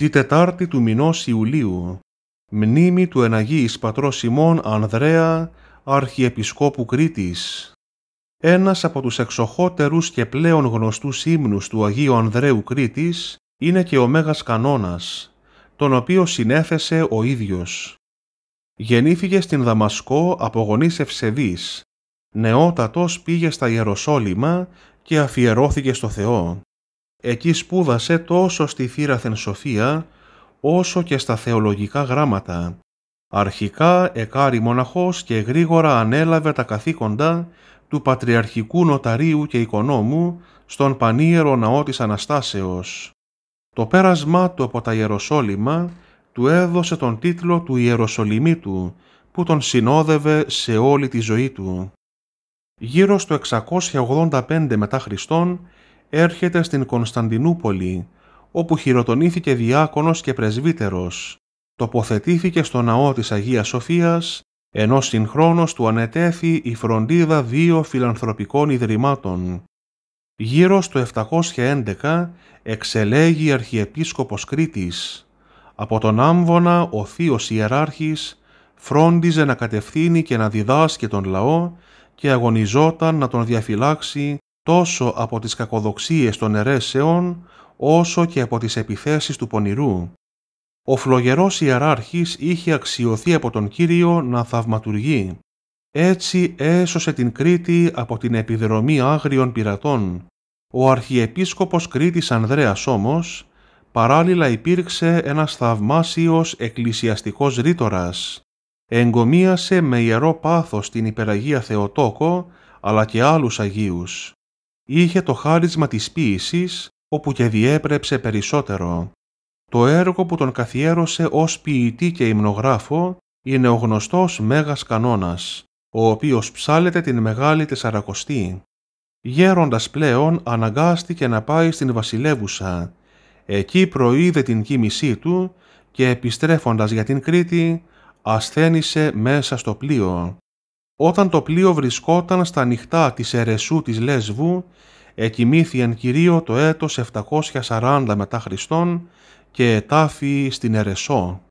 τη Τετάρτη του μηνός Ιουλίου, μνήμη του Εναγίης πατρός Σιμών Ανδρέα, Αρχιεπισκόπου Κρήτης. Ένας από τους εξοχότερους και πλέον γνωστούς ύμνους του Αγίου Ανδρέου Κρήτης είναι και ο Μέγας Κανόνας, τον οποίο συνέθεσε ο ίδιος. Γεννήθηκε στην Δαμασκό από γονείς Ευσεβής. νεότατος πήγε στα Ιεροσόλυμα και αφιερώθηκε στο Θεό. Εκεί σπούδασε τόσο στη θύραθεν σοφία, όσο και στα θεολογικά γράμματα. Αρχικά εκάρη μοναχός και γρήγορα ανέλαβε τα καθήκοντα του Πατριαρχικού Νοταρίου και Οικονόμου στον Πανίερο Ναό της Αναστάσεως. Το πέρασμά του από τα Ιεροσόλυμα του έδωσε τον τίτλο του Ιεροσολυμίτου, που τον συνόδευε σε όλη τη ζωή του. Γύρω στο 685 μετά Χριστόν έρχεται στην Κωνσταντινούπολη, όπου χειροτονήθηκε διάκονος και πρεσβύτερος, τοποθετήθηκε στο ναό της Αγίας Σοφίας, ενώ συγχρόνως του ανετέθη η φροντίδα δύο φιλανθρωπικών ιδρυμάτων. Γύρω στο 711 εξελέγει Αρχιεπίσκοπος Κρήτης. Από τον Άμβονα ο Θείος Ιεράρχης φρόντιζε να κατευθύνει και να διδάσκει τον λαό και αγωνιζόταν να τον διαφυλάξει τόσο από τις κακοδοξίες των αιρέσεων, όσο και από τις επιθέσεις του πονηρού. Ο φλογερός ιεράρχης είχε αξιωθεί από τον Κύριο να θαυματουργεί. Έτσι έσωσε την Κρήτη από την επιδρομή άγριων πειρατών. Ο Αρχιεπίσκοπος Κρήτης Ανδρέας όμως, παράλληλα υπήρξε ένας θαυμάσιος εκκλησιαστικός ρήτορας. Εγκομίασε με ιερό πάθος την Υπεραγία Θεοτόκο, αλλά και άλλους Αγίους είχε το χάρισμα της ποίησης όπου και διέπρεψε περισσότερο. Το έργο που τον καθιέρωσε ως ποιητή και υμνογράφο είναι ο γνωστός Μέγας Κανόνας, ο οποίος ψάλεται την Μεγάλη Τεσσαρακοστή. Γέροντας πλέον αναγκάστηκε να πάει στην βασιλεύουσα. Εκεί προείδε την κίνησή του και επιστρέφοντας για την Κρήτη ασθένησε μέσα στο πλοίο. Όταν το πλοίο βρισκόταν στα νυχτά της Ερεσού της Λεσβού, εκοιμήθη κυρίως το έτος 740 μετά Χριστόν και ετάφη στην Ερεσό.